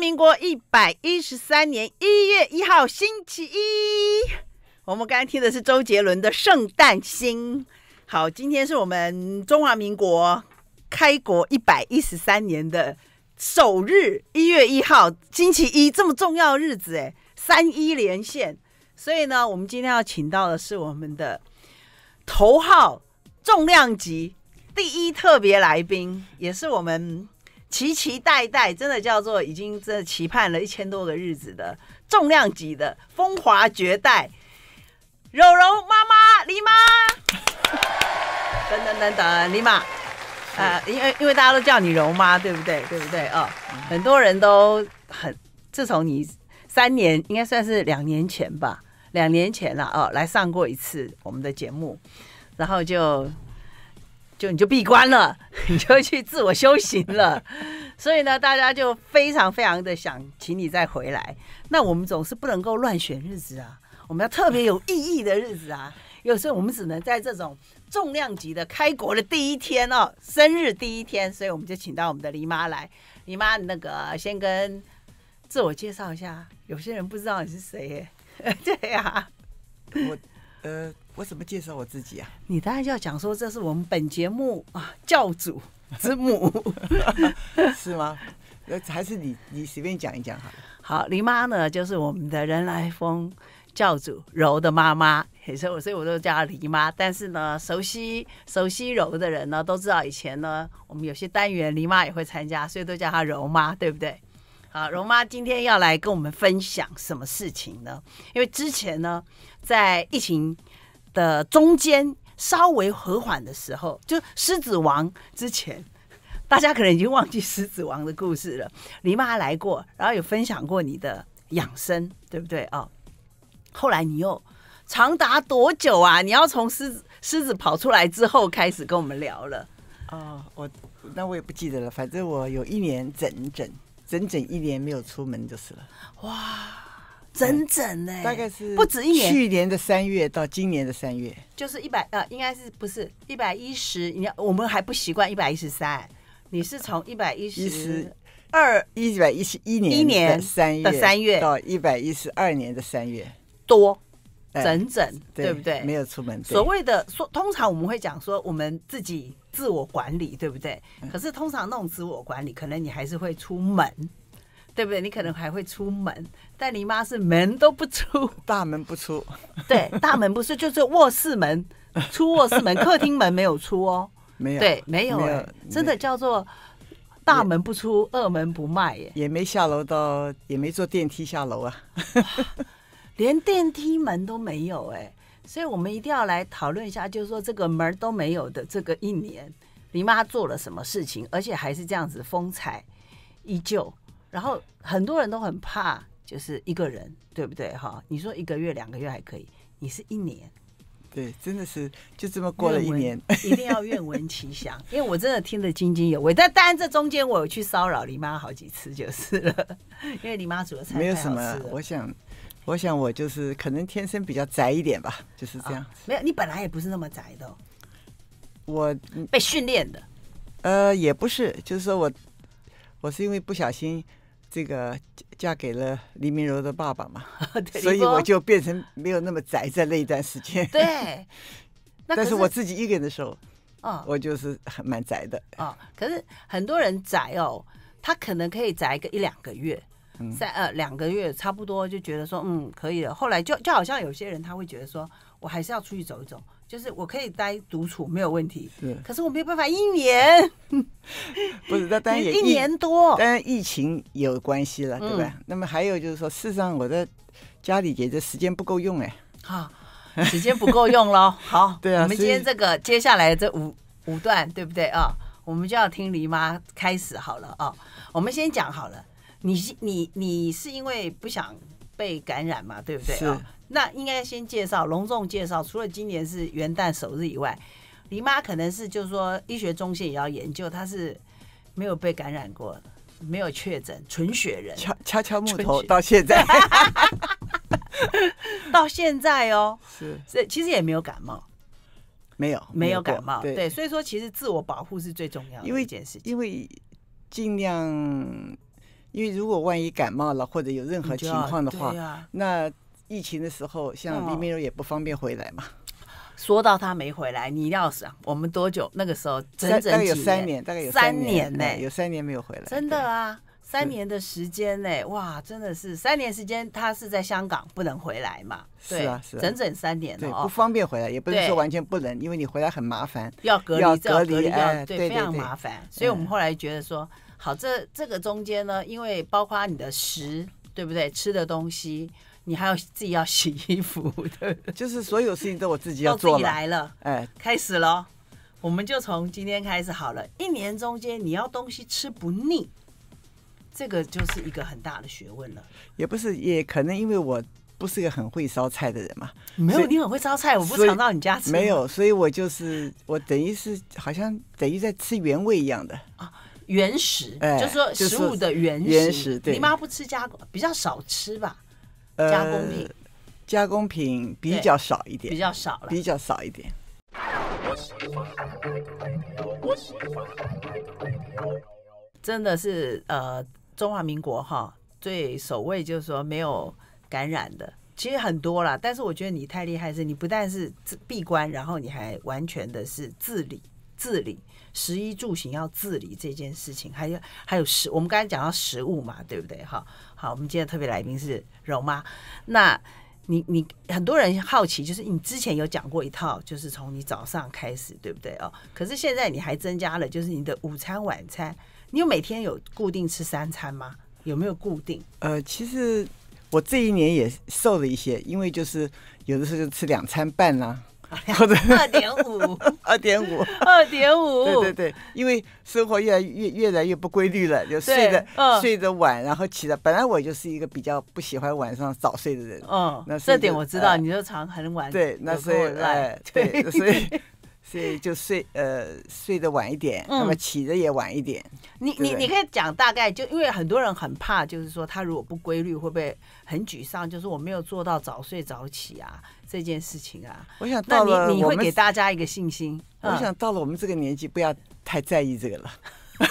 民国一百一十三年一月一号，星期一，我们刚才听的是周杰伦的《圣诞星》。好，今天是我们中华民国开国一百一十三年的首日，一月一号，星期一，这么重要日子，哎，三一连线。所以呢，我们今天要请到的是我们的头号重量级第一特别来宾，也是我们。期期待待，真的叫做已经真的期盼了一千多个日子的重量级的风华绝代，柔柔妈妈李妈，等等等等李妈，呃，因为因为大家都叫你柔妈，对不对？对不对？哦，很多人都很，自从你三年应该算是两年前吧，两年前了哦，来上过一次我们的节目，然后就。就你就闭关了，你就会去自我修行了。所以呢，大家就非常非常的想请你再回来。那我们总是不能够乱选日子啊，我们要特别有意义的日子啊。有时候我们只能在这种重量级的开国的第一天哦，生日第一天，所以我们就请到我们的黎妈来。黎妈，那个先跟自我介绍一下，有些人不知道你是谁。对呀，我。呃，我怎么介绍我自己啊？你当然就要讲说，这是我们本节目啊教主之母 是吗？呃，还是你你随便讲一讲哈。好，黎妈呢就是我们的人来疯教主柔的妈妈，所以所以我都叫她黎妈。但是呢，熟悉熟悉柔的人呢都知道，以前呢我们有些单元黎妈也会参加，所以都叫她柔妈，对不对？好，容妈今天要来跟我们分享什么事情呢？因为之前呢，在疫情的中间稍微和缓的时候，就《狮子王》之前，大家可能已经忘记《狮子王》的故事了。你妈来过，然后有分享过你的养生，对不对哦，后来你又长达多久啊？你要从狮子狮子跑出来之后开始跟我们聊了？哦，我那我也不记得了，反正我有一年整整。整整一年没有出门就是了。哇，整整呢，大概是不止一年。去年的三月到今年的三月，就是一百呃，应该是不是一百一十？你要我们还不习惯一百一十三。你是从一百一十二，一百一十一年三月的三月到一百一十二年的三月，多，整整对不对？没有出门。所谓的说，通常我们会讲说，我们自己。自我管理对不对？可是通常那种自我管理，可能你还是会出门，对不对？你可能还会出门，但你妈是门都不出，大门不出，对，大门不是就是卧室门，出卧室门，客厅门没有出哦，没有，对，没有，真的叫做大门不出，二门不迈耶，也没下楼到，也没坐电梯下楼啊，连电梯门都没有哎。所以，我们一定要来讨论一下，就是说这个门都没有的这个一年，你妈做了什么事情，而且还是这样子风采依旧。然后很多人都很怕，就是一个人，对不对？哈，你说一个月、两个月还可以，你是一年，对，真的是就这么过了一年。一定要愿闻其详，因为我真的听得津津有味。但当然，这中间我有去骚扰你妈好几次，就是了，因为你妈煮的菜。没有什么，我想。我想我就是可能天生比较宅一点吧，就是这样。没有，你本来也不是那么宅的。我被训练的。呃，也不是，就是说我我是因为不小心这个嫁给了黎明柔的爸爸嘛 所以我就变成没有那么宅在那一段时间。对。但是我自己一个人的时候，啊，我就是很蛮宅的。啊，可是很多人宅哦，他可能可以宅个一两个月。三呃两个月差不多就觉得说嗯可以了，后来就就好像有些人他会觉得说我还是要出去走一走，就是我可以待独处没有问题，是，可是我没有办法一年，不是，当然也一年多，但疫情有关系了，对吧？那么还有就是说，事实上我在家里姐姐时间不够用哎，好，时间不够用喽，好，对啊，我们今天这个接下来这五五段对不对啊？我们就要听黎妈开始好了啊，我们先讲好了。你你你是因为不想被感染嘛？对不对？是。那应该先介绍，隆重介绍。除了今年是元旦首日以外，姨妈可能是就是说，医学中心也要研究，她是没有被感染过，没有确诊，纯血人，敲敲敲木头到现在，到现在哦，是，其实也没有感冒，没有没有感冒，对，所以说其实自我保护是最重要的一件事情，因为尽量。因为如果万一感冒了或者有任何情况的话，那疫情的时候，像李明柔也不方便回来嘛。说到他没回来，你要想我们多久？那个时候整整有三年，大概有三年呢，有三年没有回来。真的啊，三年的时间呢，哇，真的是三年时间，他是在香港不能回来嘛？是啊，是整整三年，对，不方便回来，也不是说完全不能，因为你回来很麻烦，要隔离，要隔离，哎，对，非常麻烦。所以我们后来觉得说。好，这这个中间呢，因为包括你的食，对不对？吃的东西，你还要自己要洗衣服的，就是所有事情都我自己要做。来了，哎，开始喽！我们就从今天开始好了。一年中间你要东西吃不腻，这个就是一个很大的学问了。也不是，也可能因为我不是个很会烧菜的人嘛。没有，你很会烧菜，我不常到你家吃。没有，所以我就是我等于是好像等于在吃原味一样的啊。原始，就是说食物的原始。原始，你妈不吃加工，比较少吃吧。加工品，加工品比较少一点。比较少了。比较少一点。真的是呃，中华民国哈，最首位就是说没有感染的，其实很多啦，但是我觉得你太厉害，是你不但是闭关，然后你还完全的是自理。自理，食衣住行要自理这件事情，还有还有食，我们刚才讲到食物嘛，对不对？哈，好，我们今天特别来宾是柔妈。那你你很多人好奇，就是你之前有讲过一套，就是从你早上开始，对不对？哦，可是现在你还增加了，就是你的午餐、晚餐，你有每天有固定吃三餐吗？有没有固定？呃，其实我这一年也瘦了一些，因为就是有的时候吃两餐半啦。二点五，二点五，二点五。对对对，因为生活越来越越来越不规律了，就睡得睡得晚，然后起来。本来我就是一个比较不喜欢晚上早睡的人。嗯，那这点我知道，你就常很晚，对，那是我赖，对，所以。所以就睡呃睡得晚一点，那么起的也晚一点。你你你可以讲大概，就因为很多人很怕，就是说他如果不规律，会不会很沮丧？就是我没有做到早睡早起啊，这件事情啊。我想到了，你会给大家一个信心。我想到了，我们这个年纪不要太在意这个了。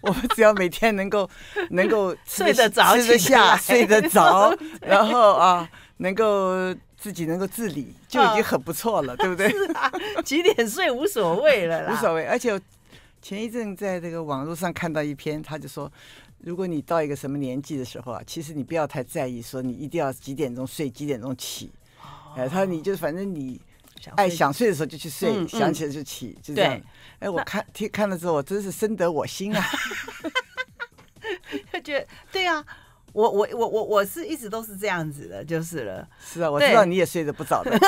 我们只要每天能够能够睡得着、吃得下睡得着，然后啊能够。自己能够自理就已经很不错了，对不对？是啊，几点睡无所谓了啦。无所谓，而且前一阵在这个网络上看到一篇，他就说，如果你到一个什么年纪的时候啊，其实你不要太在意，说你一定要几点钟睡，几点钟起。哦。哎，他说你就反正你爱想睡的时候就去睡，想起来就起，就这样。哎，我看听看了之后，我真是深得我心啊。他 觉得对啊。我我我我我是一直都是这样子的，就是了。是啊，我知道你也睡得不早的。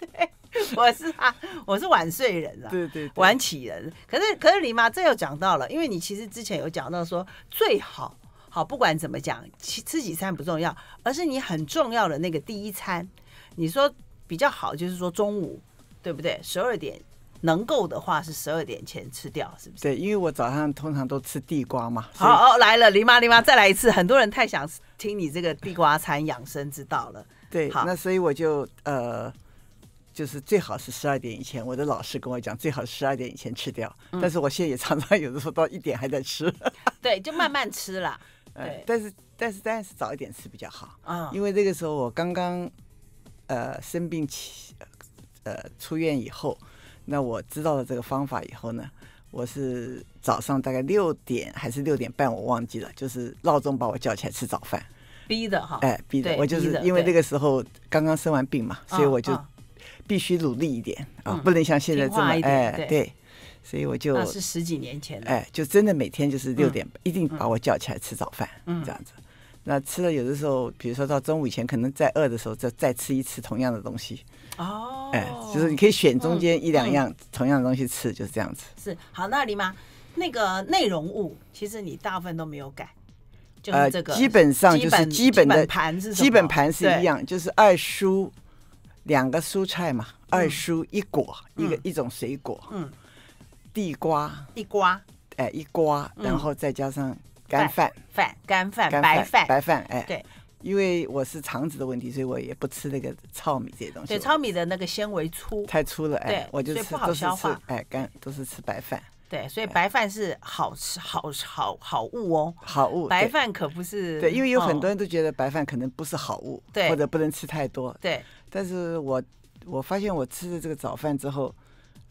对，我是啊，我是晚睡人了。对对，晚起人。可是可是，李妈这又讲到了，因为你其实之前有讲到说，最好好不管怎么讲，吃吃几餐不重要，而是你很重要的那个第一餐。你说比较好，就是说中午，对不对？十二点。能够的话是十二点前吃掉，是不是？对，因为我早上通常都吃地瓜嘛。好，哦，来了，林妈，林妈，再来一次。很多人太想听你这个地瓜餐养生之道了。对，好，那所以我就呃，就是最好是十二点以前。我的老师跟我讲，最好十二点以前吃掉。但是我现在也常常有的时候到一点还在吃。对，就慢慢吃了。对，但是但是当然是早一点吃比较好啊。因为这个时候我刚刚呃生病起，呃出院以后。那我知道了这个方法以后呢，我是早上大概六点还是六点半，我忘记了，就是闹钟把我叫起来吃早饭，逼的哈，哎，逼的，我就是因为那个时候刚刚生完病嘛，所以我就必须努力一点啊，不能像现在这么哎，对，所以我就那是十几年前，哎，就真的每天就是六点一定把我叫起来吃早饭，这样子，那吃了有的时候，比如说到中午以前可能再饿的时候，再再吃一次同样的东西。哦，哎，就是你可以选中间一两样同样的东西吃，就是这样子。是好那里吗？那个内容物其实你大部分都没有改，就是这个基本上就是基本的盘是基本盘是一样，就是二蔬两个蔬菜嘛，二蔬一果一个一种水果，嗯，地瓜地瓜哎一瓜，然后再加上干饭饭干饭白饭白饭哎对。因为我是肠子的问题，所以我也不吃那个糙米这些东西。对，糙米的那个纤维粗，太粗了，哎，我就吃好消化，白干，都是吃白饭。对，所以白饭是好吃好好好物哦，好物。白饭可不是对，因为有很多人都觉得白饭可能不是好物，对，或者不能吃太多。对，但是我我发现我吃了这个早饭之后，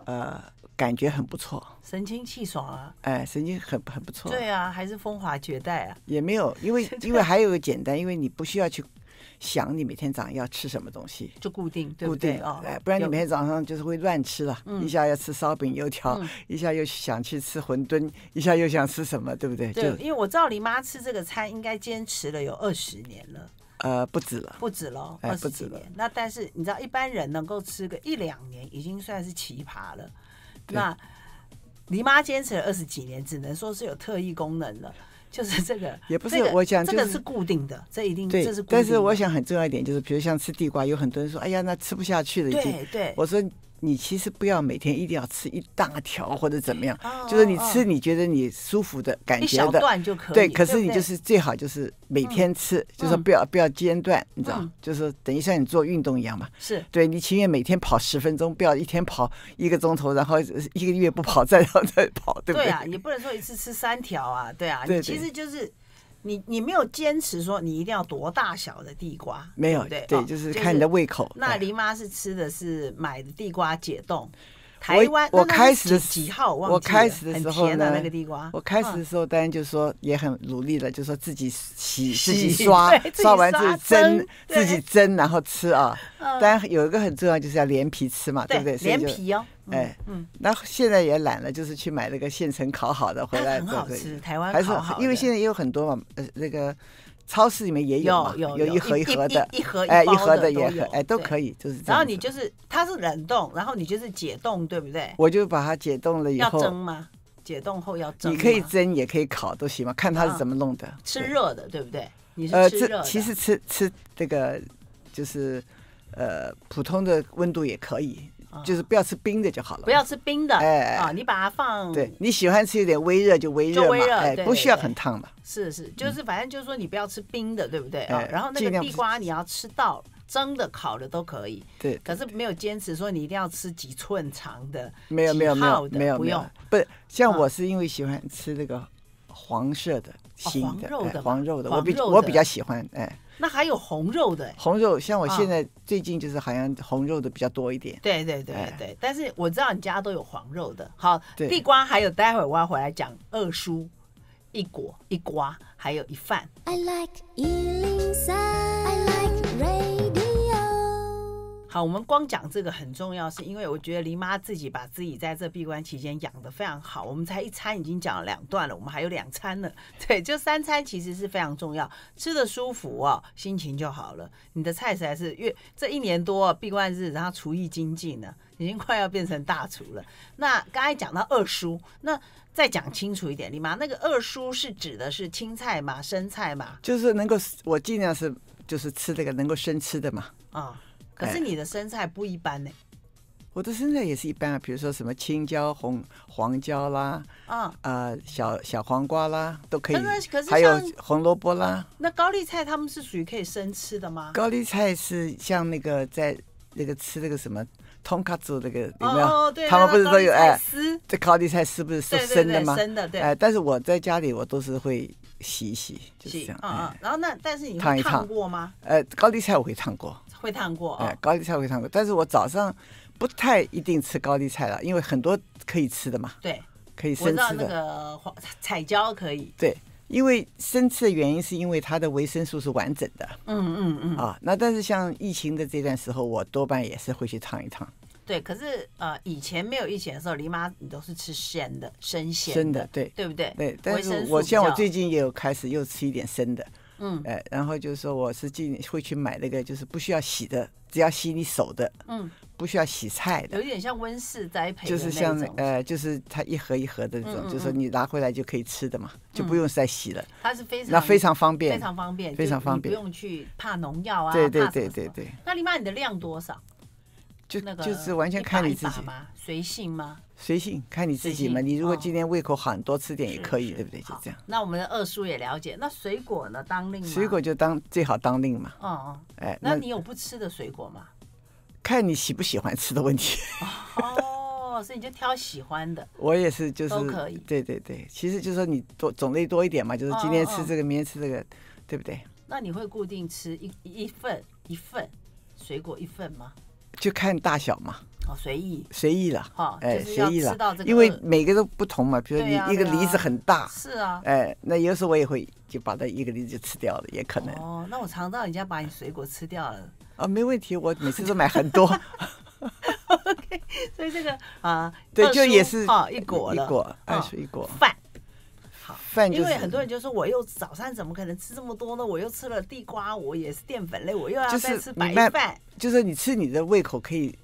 呃。感觉很不错，神清气爽啊！哎，神经很很不错。对啊，还是风华绝代啊！也没有，因为 因为还有个简单，因为你不需要去想你每天早上要吃什么东西，就固定，固定哦，哎，不然你每天早上就是会乱吃了，一下要吃烧饼油条，一下又想去吃馄饨，一下又想吃什么，对不对？对，因为我道你妈吃这个餐应该坚持了有二十年了，呃，不止了，不止了，二十几年。那但是你知道，一般人能够吃个一两年已经算是奇葩了。那姨妈坚持了二十几年，只能说是有特异功能了，就是这个。也不是我想，这个是固定的，这一定这是。但是我想很重要一点就是，比如像吃地瓜，有很多人说：“哎呀，那吃不下去了。”对对，我说。你其实不要每天一定要吃一大条或者怎么样，就是你吃你觉得你舒服的感觉的对，可是你就是最好就是每天吃，就说不要不要间断，你知道就是等于像你做运动一样嘛。是，对你情愿每天跑十分钟，不要一天跑一个钟头，然后 一个月不跑再然后再跑，对不对？对啊，你不能说一次吃三条啊，对啊，其实就是。你你没有坚持说你一定要多大小的地瓜，没有对，就是看你的胃口。那黎妈是吃的是买的地瓜解冻，台湾我开始几号？我开始的时候呢，那个地瓜，我开始的时候当然就说也很努力的，就说自己洗洗刷刷完自己蒸，自己蒸然后吃啊。当然有一个很重要就是要连皮吃嘛，对不对？连皮哦。哎，嗯，那现在也懒了，就是去买那个现成烤好的回来做对，以。台湾还是因为现在也有很多嘛，呃，那个超市里面也有有有一盒一盒的，一盒一盒的也盒哎，都可以。就是然后你就是它是冷冻，然后你就是解冻，对不对？我就把它解冻了以后。蒸吗？解冻后要蒸。你可以蒸也可以烤都行嘛，看它是怎么弄的。吃热的对不对？你是吃其实吃吃这个就是呃普通的温度也可以。就是不要吃冰的就好了。不要吃冰的，哎哎，啊，你把它放。对你喜欢吃一点微热就微热嘛，哎，不需要很烫的。是是，就是反正就是说你不要吃冰的，对不对？啊，然后那个地瓜你要吃到蒸的、烤的都可以。对。可是没有坚持说你一定要吃几寸长的。没有没有没有没有，不用。不是，像我是因为喜欢吃那个黄色的、黄肉的、黄肉的，我比我比较喜欢哎。那还有红肉的，红肉像我现在最近就是好像红肉的比较多一点。对对对对，但是我知道你家都有黄肉的。好，地瓜还有，待会我要回来讲二叔一果一瓜，还有一饭。好，我们光讲这个很重要，是因为我觉得林妈自己把自己在这闭关期间养的非常好。我们才一餐已经讲了两段了，我们还有两餐呢。对，就三餐其实是非常重要，吃的舒服哦，心情就好了。你的菜实在是越这一年多闭关日，然后厨艺精进呢，已经快要变成大厨了。那刚才讲到二叔，那再讲清楚一点，林妈那个二叔是指的是青菜嘛，生菜嘛？就是能够我尽量是就是吃这个能够生吃的嘛？啊。可是你的生菜不一般呢，我的生菜也是一般啊，比如说什么青椒、红黄椒啦，啊呃，小小黄瓜啦都可以。可是还有红萝卜啦。那高丽菜他们是属于可以生吃的吗？高丽菜是像那个在那个吃那个什么通卡做那个有没有？他们不是都有哎？这高丽菜丝不是是生的吗？生的对。哎，但是我在家里我都是会洗一洗，就是这样。嗯嗯。然后那但是你烫过吗？呃，高丽菜我会烫过。会烫过哎，高丽菜会烫过，但是我早上不太一定吃高丽菜了，因为很多可以吃的嘛。对，可以生吃的。我知道那个彩椒可以。对，因为生吃的原因是因为它的维生素是完整的。嗯嗯嗯。啊，那但是像疫情的这段时候，我多半也是会去烫一烫。对，可是呃，以前没有疫情的时候，姨妈你都是吃鲜的，生鲜。生的，对。对不对？对。但是我像我最近也有开始又吃一点生的。嗯，哎，然后就是说，我是进会去买那个，就是不需要洗的，只要洗你手的。嗯，不需要洗菜。的，有点像温室栽培，就是像呃，就是它一盒一盒的那种，就是你拿回来就可以吃的嘛，就不用再洗了。它是非常，那非常方便，非常方便，非常方便。不用去怕农药啊，对对对对对。那你买你的量多少？就那个就是完全看你自己随性吗？随性，看你自己嘛。你如果今天胃口好，多吃点也可以，对不对？就这样。那我们的二叔也了解。那水果呢？当令。水果就当最好当令嘛。哦哦。哎，那你有不吃的水果吗？看你喜不喜欢吃的问题。哦，所以你就挑喜欢的。我也是，就是都可以。对对对，其实就是说你多种类多一点嘛，就是今天吃这个，明天吃这个，对不对？那你会固定吃一一份一份水果一份吗？就看大小嘛。随意随意了，哈哎随意了，因为每个都不同嘛。比如你一个梨子很大，是啊，哎那有时候我也会就把它一个梨子吃掉了，也可能。哦，那我尝到人家把你水果吃掉了啊，没问题，我每次都买很多。所以这个啊，对，就也是啊，一果一果，二水果饭。好饭，因为很多人就说我又早上怎么可能吃这么多呢？我又吃了地瓜，我也是淀粉类，我又要再吃白饭，就是你吃你的胃口可以。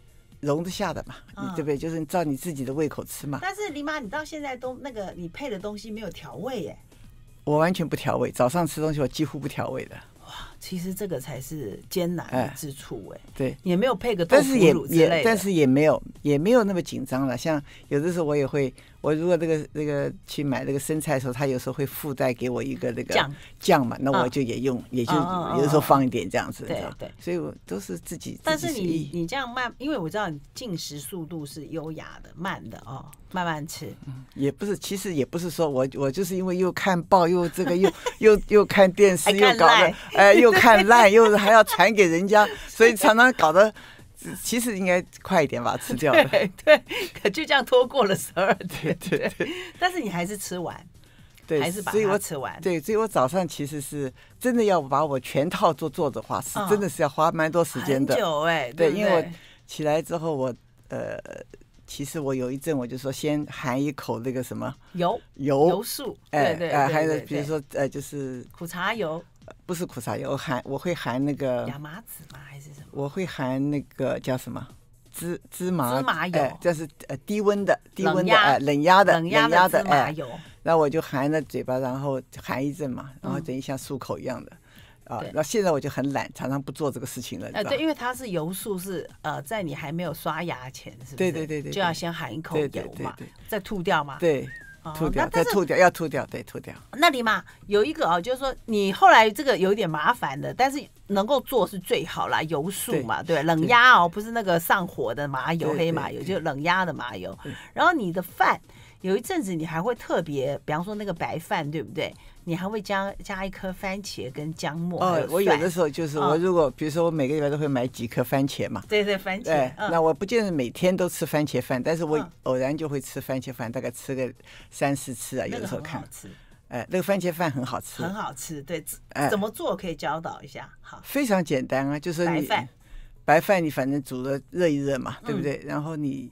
容得下的嘛，对不对？就是照你自己的胃口吃嘛。但是李妈，你到现在都那个，你配的东西没有调味耶。我完全不调味，早上吃东西我几乎不调味的。其实这个才是艰难之处哎，对，也没有配个豆腐乳之类的，但是也没有，也没有那么紧张了。像有的时候我也会，我如果这个这个去买这个生菜的时候，他有时候会附带给我一个那个酱酱嘛，那我就也用，也就有的时候放一点这样子。对对，所以我都是自己。但是你你这样慢，因为我知道你进食速度是优雅的、慢的哦。慢慢吃，也不是，其实也不是说我我就是因为又看报又这个又 又又看电视又搞的，哎又看烂又还要传给人家，所以常常搞得，其实应该快一点把它吃掉。对对，可就这样拖过了十二天。对，但是你还是吃完，对，还是所以我吃完。对，所以我早上其实是真的要把我全套做做的话，是真的是要花蛮多时间的。久哎，对，因为我起来之后我呃。其实我有一阵，我就说先含一口那个什么油油油素，对对，还有比如说呃，就是苦茶油，不是苦茶油，我含我会含那个亚麻籽嘛还是什么？我会含那个叫什么？芝芝麻芝麻油，这是呃低温的低温的哎冷压的冷压的芝麻油。那我就含在嘴巴，然后含一阵嘛，然后等于像漱口一样的。啊，那现在我就很懒，常常不做这个事情了。哎，对，因为它是油漱是呃，在你还没有刷牙前是是？对对对对，就要先含一口油嘛，再吐掉嘛。对，吐掉再吐掉，要吐掉，对，吐掉。那里嘛有一个哦，就是说你后来这个有点麻烦的，但是能够做是最好啦，油漱嘛，对，冷压哦，不是那个上火的麻油黑麻油，就是冷压的麻油，然后你的饭。有一阵子，你还会特别，比方说那个白饭，对不对？你还会加加一颗番茄跟姜末。哦，我有的时候就是我如果，比如说我每个礼拜都会买几颗番茄嘛。对对，番茄。那我不见得每天都吃番茄饭，但是我偶然就会吃番茄饭，大概吃个三四次啊，有的时候看。吃。哎，那个番茄饭很好吃。很好吃，对。怎么做可以教导一下？好。非常简单啊，就是白饭，白饭你反正煮了热一热嘛，对不对？然后你。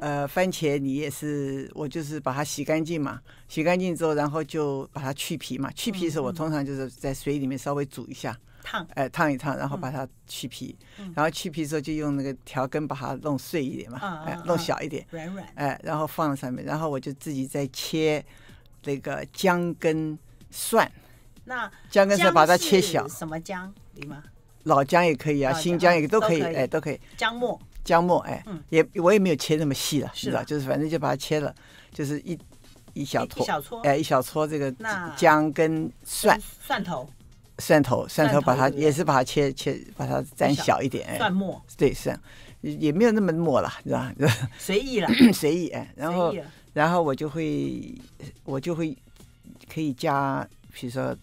呃，番茄你也是，我就是把它洗干净嘛，洗干净之后，然后就把它去皮嘛。去皮的时候，我通常就是在水里面稍微煮一下，烫，哎，烫一烫，然后把它去皮，然后去皮之后就用那个调羹把它弄碎一点嘛，哎，弄小一点，软软，哎，然后放上面，然后我就自己再切那个姜根蒜。那姜根蒜把它切小，什么姜？老姜也可以啊，新姜也都可以，哎，都可以。姜末。姜末，哎，也我也没有切那么细了，是吧？就是反正就把它切了，就是一一小撮，小撮，哎，一小撮这个姜跟蒜，蒜头，蒜头，蒜头，把它也是把它切切，把它斩小一点，蒜末，对，蒜，也没有那么末了，是吧？随意了，随意，哎，然后然后我就会我就会可以加，比如说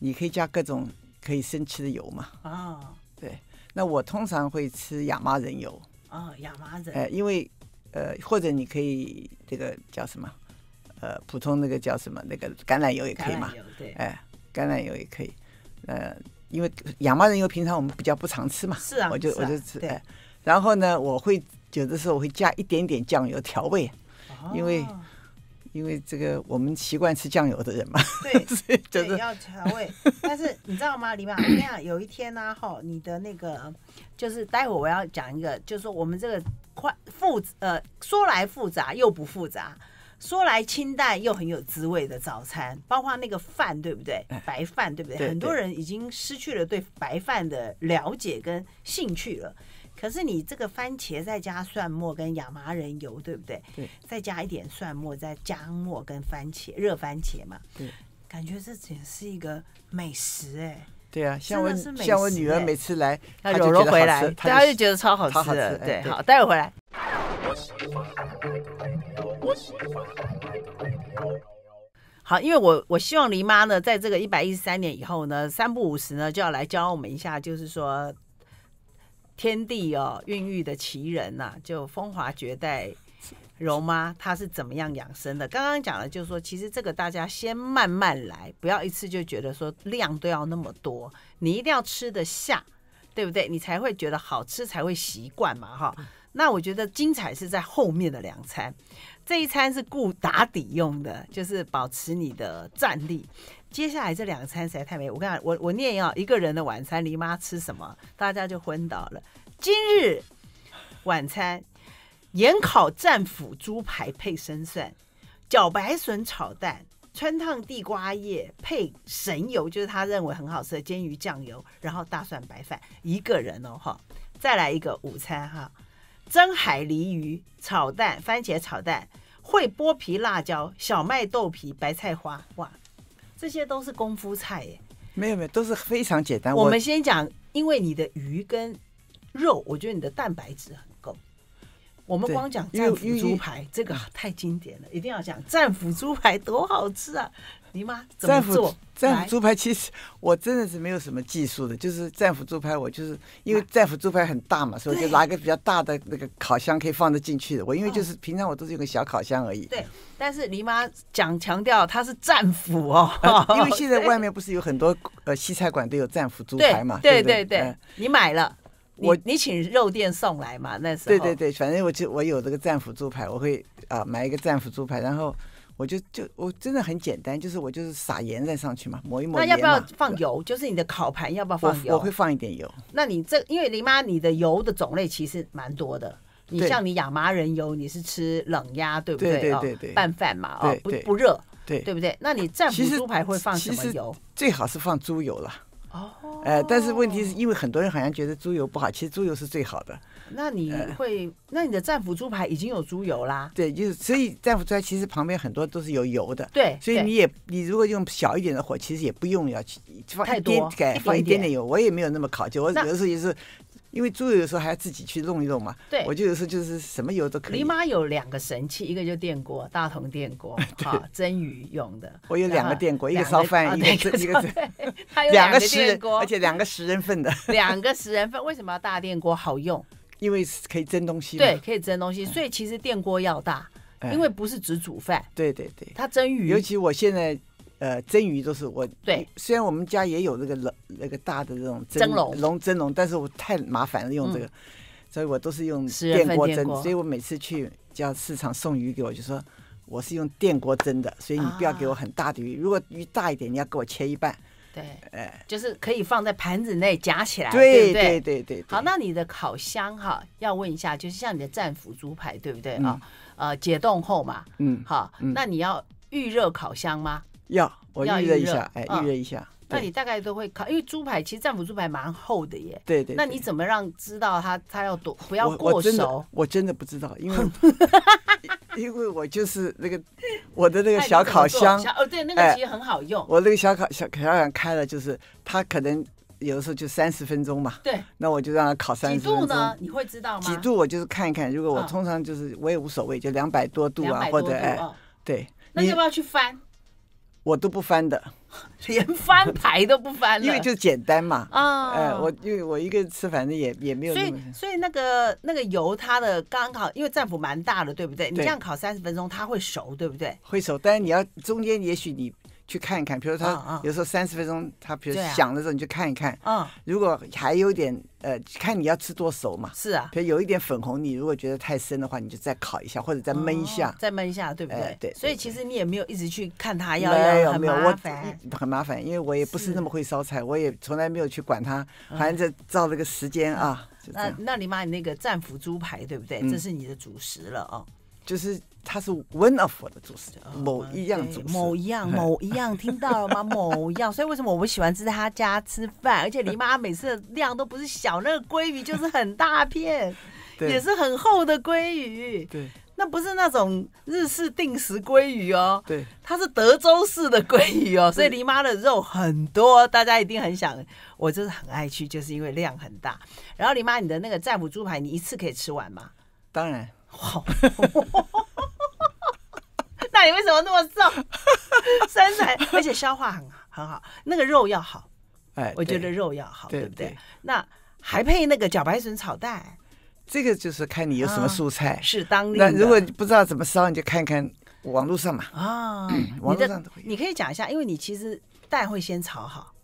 你可以加各种可以生吃的油嘛，啊，对。那我通常会吃亚麻仁油啊，亚麻仁哎，因为呃，或者你可以这个叫什么呃，普通那个叫什么那个橄榄油也可以嘛，对，哎，橄榄油也可以，呃，因为亚麻仁油平常我们比较不常吃嘛，是啊，我就我就吃，哎，然后呢，我会有的时候我会加一点点酱油调味，因为。因为这个我们习惯吃酱油的人嘛，对，就是要调味。但是你知道吗，李马？这 样有一天呢，哈，你的那个就是，待会我要讲一个，就是说我们这个快复呃，说来复杂又不复杂，说来清淡又很有滋味的早餐，包括那个饭，对不对？白饭，对不对？很多人已经失去了对白饭的了解跟兴趣了。可是你这个番茄再加蒜末跟亚麻仁油，对不对？对。再加一点蒜末，再加末跟番茄热番茄嘛。对。感觉这简直是一个美食哎。对啊，像我像我女儿每次来，她就回来，她就觉得超好吃，的。好吃。对，好，待会回来。好，因为我我希望黎妈呢，在这个一百一十三年以后呢，三不五十呢，就要来教我们一下，就是说。天地哦，孕育的奇人呐，就风华绝代。柔妈她是怎么样养生的？刚刚讲了，就是说，其实这个大家先慢慢来，不要一次就觉得说量都要那么多，你一定要吃得下，对不对？你才会觉得好吃，才会习惯嘛，哈。那我觉得精彩是在后面的两餐，这一餐是顾打底用的，就是保持你的站立。接下来这两个餐实在太美，我跟讲我我念要一个人的晚餐，姨妈吃什么，大家就昏倒了。今日晚餐：盐烤战斧猪排配生蒜，茭白笋炒蛋，川烫地瓜叶配神油，就是他认为很好吃的煎鱼酱油，然后大蒜白饭。一个人哦哈，再来一个午餐哈：蒸海鲤鱼、炒蛋、番茄炒蛋、会剥皮辣椒、小麦豆皮、白菜花。哇！这些都是功夫菜耶，没有没有，都是非常简单。我们先讲，因为你的鱼跟肉，我觉得你的蛋白质很够。我们光讲战斧猪排，这个太经典了，一定要讲战斧猪排，多好吃啊！你妈战斧战斧猪排，其实我真的是没有什么技术的，就是战斧猪排，我就是因为战斧猪排很大嘛，所以我就拿一个比较大的那个烤箱可以放得进去的。我因为就是平常我都是用个小烤箱而已。对，但是你妈讲强调它是战斧哦，因为现在外面不是有很多呃西菜馆都有战斧猪排嘛？对对对，你买了，我你请肉店送来嘛？那时候对对对，反正我就我有这个战斧猪排，我会啊买一个战斧猪排，然后。我就就我真的很简单，就是我就是撒盐再上去嘛，抹一抹那要不要放油？就是你的烤盘要不要放油？我会放一点油。那你这因为林妈，你的油的种类其实蛮多的。你像你亚麻仁油，你是吃冷压对不对？对对对拌饭嘛哦，不不热对对不对？那你蘸猪排会放什么油？最好是放猪油了。哦，哎，但是问题是因为很多人好像觉得猪油不好，其实猪油是最好的。那你会，那你的战斧猪排已经有猪油啦？对，就是所以战斧猪排其实旁边很多都是有油的。对，所以你也你如果用小一点的火，其实也不用要去放太多，放一点点油，我也没有那么考究。我有的时候也是。因为猪油有时候还要自己去弄一弄嘛，我就有时候就是什么油都可以。你妈有两个神器，一个就电锅，大桶电锅，哈，蒸鱼用的。我有两个电锅，一个烧饭，一个一个对，两个人锅，而且两个十人份的。两个十人份，为什么要大电锅好用？因为可以蒸东西。对，可以蒸东西，所以其实电锅要大，因为不是只煮饭。对对对。它蒸鱼。尤其我现在。呃，蒸鱼都是我。对。虽然我们家也有这个冷那个大的这种蒸笼，笼蒸笼，但是我太麻烦了，用这个，所以我都是用电锅蒸。所以我每次去叫市场送鱼给我，就说我是用电锅蒸的，所以你不要给我很大的鱼，如果鱼大一点，你要给我切一半。对，哎，就是可以放在盘子内夹起来。对对对对。好，那你的烤箱哈，要问一下，就是像你的战斧猪排，对不对啊？呃，解冻后嘛，嗯，好，那你要预热烤箱吗？要，我预热一下，哎，预热一下。那你大概都会烤，因为猪排其实战斧猪排蛮厚的耶。对对。那你怎么让知道它它要多不要过熟？我真的我真的不知道，因为 因为我就是那个我的那个小烤箱，哦对，那个其实很好用。我那个小烤小烤箱开了，就是它可能有的时候就三十分钟嘛。对。那我就让它烤三十分钟。几度呢？你会知道吗？几度我就是看一看，如果我通常就是我也无所谓，就两百多度啊，或者哎，对。那要不要去翻？我都不翻的，连翻牌都不翻。因为就简单嘛。啊，哎，我因为我一个人吃，反正也也没有所以，所以那个那个油，它的刚好，因为战斧蛮大的，对不对？你这样烤三十分钟，它会熟，对不对？会熟，但是你要中间，也许你。去看一看，比如他有时候三十分钟，他比如响的时候，你去看一看。嗯，如果还有点呃，看你要吃多熟嘛。是啊。比如有一点粉红，你如果觉得太深的话，你就再烤一下或者再焖一下。再焖一下，对不对？对。所以其实你也没有一直去看它，要要没有，我很麻烦，因为我也不是那么会烧菜，我也从来没有去管它，反正照这个时间啊。那那，你妈，你那个战斧猪排对不对？这是你的主食了啊。就是他是 one of 的主食，某一样主某一样某一样，听到了吗？某一样，所以为什么我喜欢吃在他家吃饭？而且黎妈每次量都不是小，那个鲑鱼就是很大片，也是很厚的鲑鱼。对，那不是那种日式定时鲑鱼哦，对，它是德州式的鲑鱼哦，所以黎妈的肉很多，大家一定很想。我就是很爱去，就是因为量很大。然后黎妈，你的那个赞普猪排，你一次可以吃完吗？当然。好，那你为什么那么瘦？身材 而且消化很很好，那个肉要好，哎，我觉得肉要好，对不对？那还配那个茭白笋炒蛋，这个就是看你有什么蔬菜，是当那如果不知道怎么烧，你就看看网络上嘛。啊，网络上都你可以讲一下，因为你其实蛋会先炒好，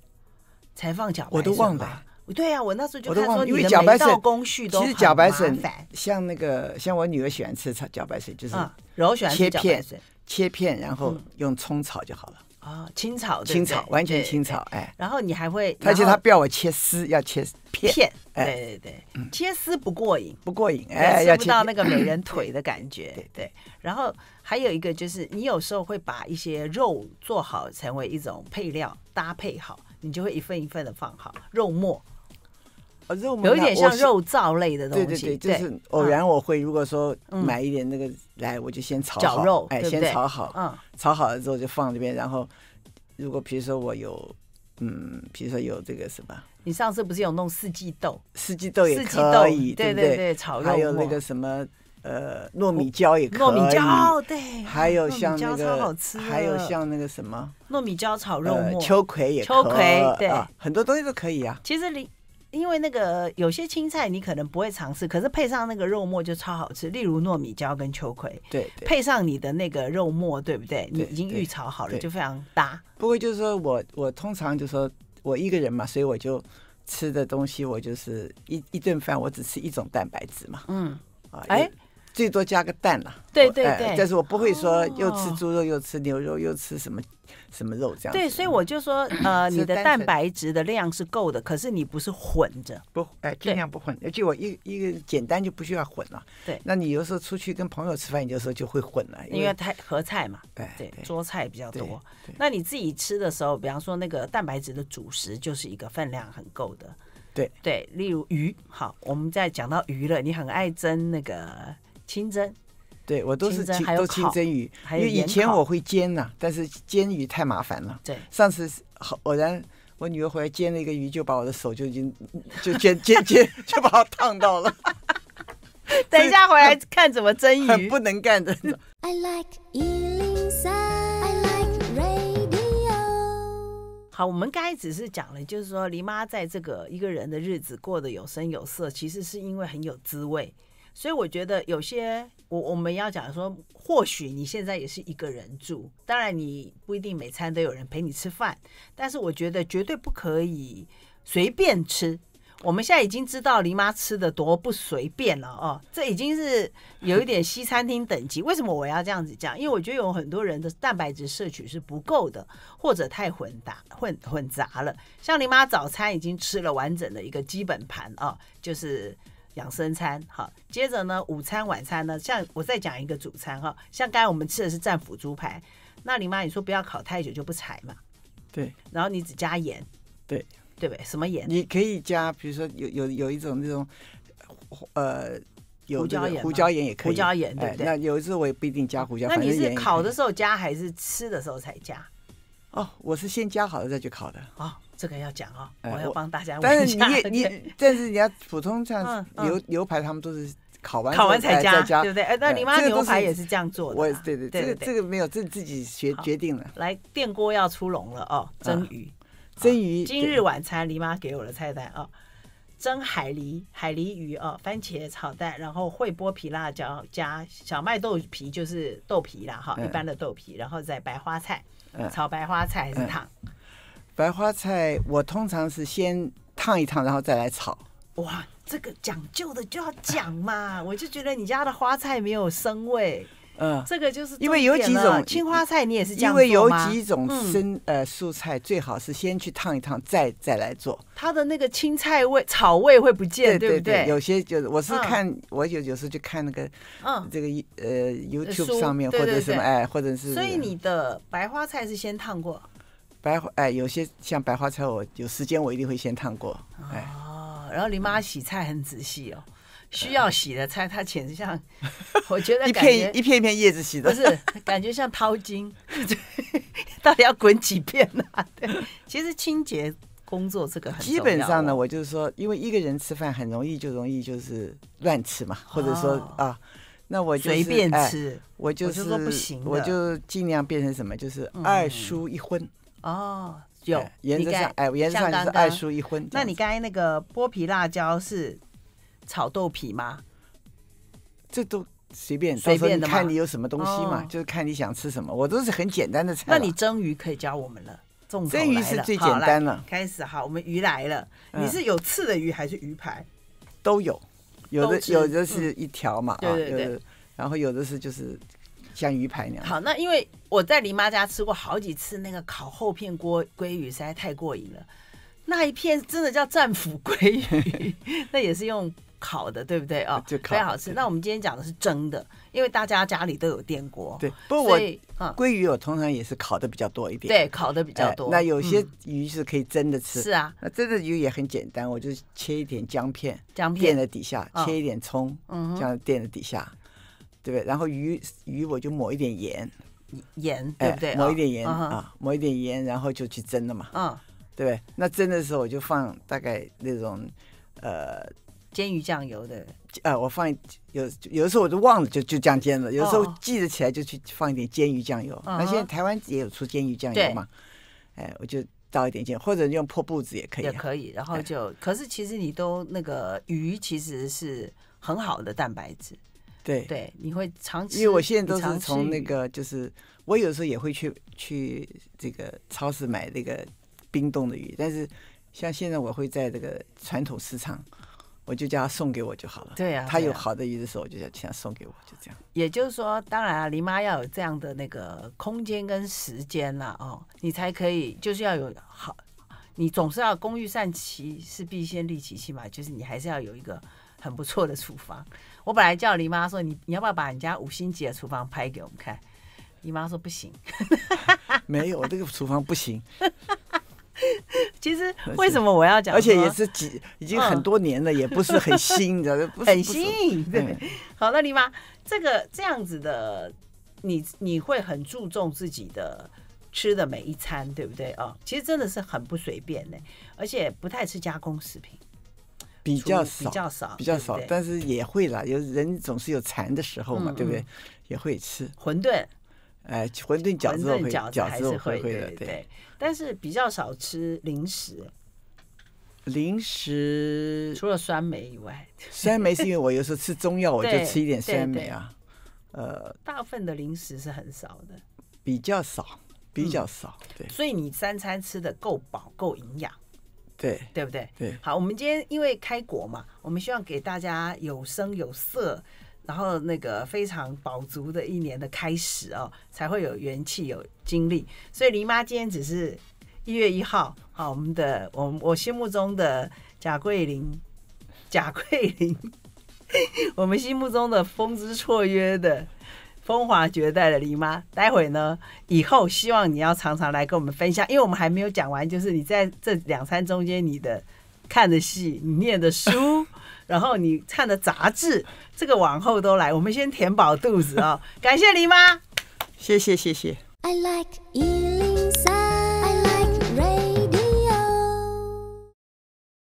才放茭白笋。我都忘了。对呀，我那时候就看说你的每道工序都其实茭白笋很烦，像那个像我女儿喜欢吃炒茭白笋，就是然后喜欢切片，切片然后用葱炒就好了。哦，清炒清炒，完全清炒哎。然后你还会，而且他不要我切丝，要切片。对对对，切丝不过瘾，不过瘾哎，吃不到那个美人腿的感觉。对对。然后还有一个就是，你有时候会把一些肉做好，成为一种配料搭配好，你就会一份一份的放好肉末。有一点像肉燥类的东西，对对对，就是偶然我会如果说买一点那个来，我就先炒好，哎，先炒好，嗯，炒好了之后就放这边。然后如果比如说我有，嗯，比如说有这个什么，你上次不是有弄四季豆？四季豆也可以，对对对，炒肉还有那个什么，呃，糯米椒也可以，糯米椒对，还有像那个还有像那个什么糯米椒炒肉末，秋葵也可以，秋葵对，很多东西都可以啊。其实你。因为那个有些青菜你可能不会尝试，可是配上那个肉末就超好吃。例如糯米椒跟秋葵，对，配上你的那个肉末，对不对？你已经预炒好了，就非常搭。不过就是说我我通常就是说我一个人嘛，所以我就吃的东西我就是一一顿饭我只吃一种蛋白质嘛。嗯啊哎。最多加个蛋啦，对对对，但是我不会说又吃猪肉又吃牛肉又吃什么什么肉这样。对，所以我就说，呃，你的蛋白质的量是够的，可是你不是混着。不，哎，尽量不混，而且我一一个简单就不需要混了。对，那你有时候出去跟朋友吃饭，有时候就会混了，因为太合菜嘛，对对，桌菜比较多。那你自己吃的时候，比方说那个蛋白质的主食就是一个分量很够的。对对，例如鱼，好，我们在讲到鱼了，你很爱蒸那个。清蒸，对我都是清都清蒸鱼，因为以前我会煎呐，但是煎鱼太麻烦了。对，上次好偶然，我女儿回来煎了一个鱼，就把我的手就已经就煎煎煎，就把它烫到了。等一下回来看怎么蒸鱼，不能干的。I like 103, I like radio。好，我们刚才只是讲了，就是说，黎妈在这个一个人的日子过得有声有色，其实是因为很有滋味。所以我觉得有些我我们要讲说，或许你现在也是一个人住，当然你不一定每餐都有人陪你吃饭，但是我觉得绝对不可以随便吃。我们现在已经知道林妈吃的多不随便了哦，这已经是有一点西餐厅等级。为什么我要这样子讲？因为我觉得有很多人的蛋白质摄取是不够的，或者太混搭、混混杂了。像林妈早餐已经吃了完整的一个基本盘啊，就是。养生餐好，接着呢，午餐、晚餐呢，像我再讲一个主餐哈，像刚才我们吃的是战斧猪排，那林妈你说不要烤太久就不踩嘛，对，然后你只加盐，对对对？什么盐？你可以加，比如说有有有一种那种，呃，胡椒盐，胡椒盐也可以，胡椒盐对不对？那有一次我也不一定加胡椒，那你是烤的时候加还是吃的时候才加？哦，我是先加好了再去烤的啊。这个要讲哦，我要帮大家。但是你也你，但是人家普通像牛牛排，他们都是烤完烤完才加，对不对？哎，那你妈牛排也是这样做的。我对对对，这个没有这自己决决定了。来，电锅要出笼了哦，蒸鱼，蒸鱼。今日晚餐，姨妈给我的菜单哦。蒸海梨海梨鱼哦，番茄炒蛋，然后会剥皮辣椒加小麦豆皮，就是豆皮啦哈，一般的豆皮，然后再白花菜，炒白花菜还是烫。白花菜，我通常是先烫一烫，然后再来炒。哇，这个讲究的就要讲嘛！我就觉得你家的花菜没有生味。嗯，这个就是因为有几种青花菜，你也是这样因为有几种生呃蔬菜，最好是先去烫一烫，再再来做。它的那个青菜味、草味会不见，对不对？有些就是，我是看我有有时候就看那个嗯，这个呃 YouTube 上面或者什么哎，或者是。所以你的白花菜是先烫过。白哎，有些像白花菜，我有时间我一定会先烫过。哎、哦，然后你妈洗菜很仔细哦，需要洗的菜，她简直像我觉得 一片一片一片叶子洗的，不是感觉像掏金，到底要滚几遍呢？其实清洁工作这个很基本上呢，我就是说，因为一个人吃饭很容易就容易就是乱吃嘛，或者说啊，那我就随便吃，我就是说不行，我就尽量变成什么，就是二疏一荤。哦，有。哎，叔一荤。那你刚才那个剥皮辣椒是炒豆皮吗？这都随便，随便的看你有什么东西嘛，就是看你想吃什么。我都是很简单的菜。那你蒸鱼可以教我们了。蒸鱼是最简单了。开始哈，我们鱼来了。你是有刺的鱼还是鱼排？都有，有的有的是一条嘛，啊，有的，然后有的是就是。像鱼排那样好，那因为我在姨妈家吃过好几次那个烤厚片锅鲑鱼，实在太过瘾了。那一片真的叫战斧鲑鱼，那也是用烤的，对不对啊？就烤，太好吃。那我们今天讲的是蒸的，因为大家家里都有电锅。对，不过我鲑鱼我通常也是烤的比较多一点，对，烤的比较多。那有些鱼是可以蒸的吃，是啊。那蒸的鱼也很简单，我就切一点姜片，姜片垫在底下，切一点葱，嗯，这样垫在底下。对不对？然后鱼鱼我就抹一点盐，盐对不对？抹一点盐啊，抹一点盐，然后就去蒸了嘛。嗯，对。那蒸的时候我就放大概那种呃煎鱼酱油的，呃，我放有有的时候我就忘了，就就这样煎了。有时候记得起来就去放一点煎鱼酱油。那现在台湾也有出煎鱼酱油嘛？哎，我就倒一点进，或者用破布子也可以。也可以，然后就可是其实你都那个鱼其实是很好的蛋白质。对对，你会长期。因为我现在都是从那个，就是我有时候也会去去这个超市买那个冰冻的鱼，但是像现在我会在这个传统市场，我就叫他送给我就好了。对呀，他有好的鱼的时候，我就叫他送给我，就这样。也就是说，当然啊，黎妈要有这样的那个空间跟时间了哦，你才可以，就是要有好，你总是要工欲善其事，必先利其器嘛，就是你还是要有一个。很不错的厨房，我本来叫黎妈说你你要不要把你家五星级的厨房拍给我们看？姨妈说不行，没有这个厨房不行。其实 为什么我要讲？而且也是几已经很多年了，也不是很新，你知道不？很新。对，好，那姨妈这个这样子的，你你会很注重自己的吃的每一餐，对不对？哦，其实真的是很不随便的，而且不太吃加工食品。比较少，比较少，比较少，但是也会啦。有人总是有馋的时候嘛，对不对？也会吃馄饨，哎，馄饨、饺子、饺子还会的，对。但是比较少吃零食。零食除了酸梅以外，酸梅是因为我有时候吃中药，我就 吃一点酸梅啊。呃，大份的零食是很少的，比较少，比较少，对。所以你三餐吃的够饱，够营养。对对不对？对，好，我们今天因为开国嘛，我们希望给大家有声有色，然后那个非常饱足的一年的开始哦，才会有元气有精力。所以黎妈今天只是一月一号，好，我们的我我心目中的贾桂林，贾桂林，我们心目中的风姿绰约的。风华绝代的黎妈，待会呢，以后希望你要常常来跟我们分享，因为我们还没有讲完，就是你在这两餐中间，你的看的戏，你念的书，然后你看的杂志，这个往后都来，我们先填饱肚子啊！感谢黎妈，谢谢谢谢。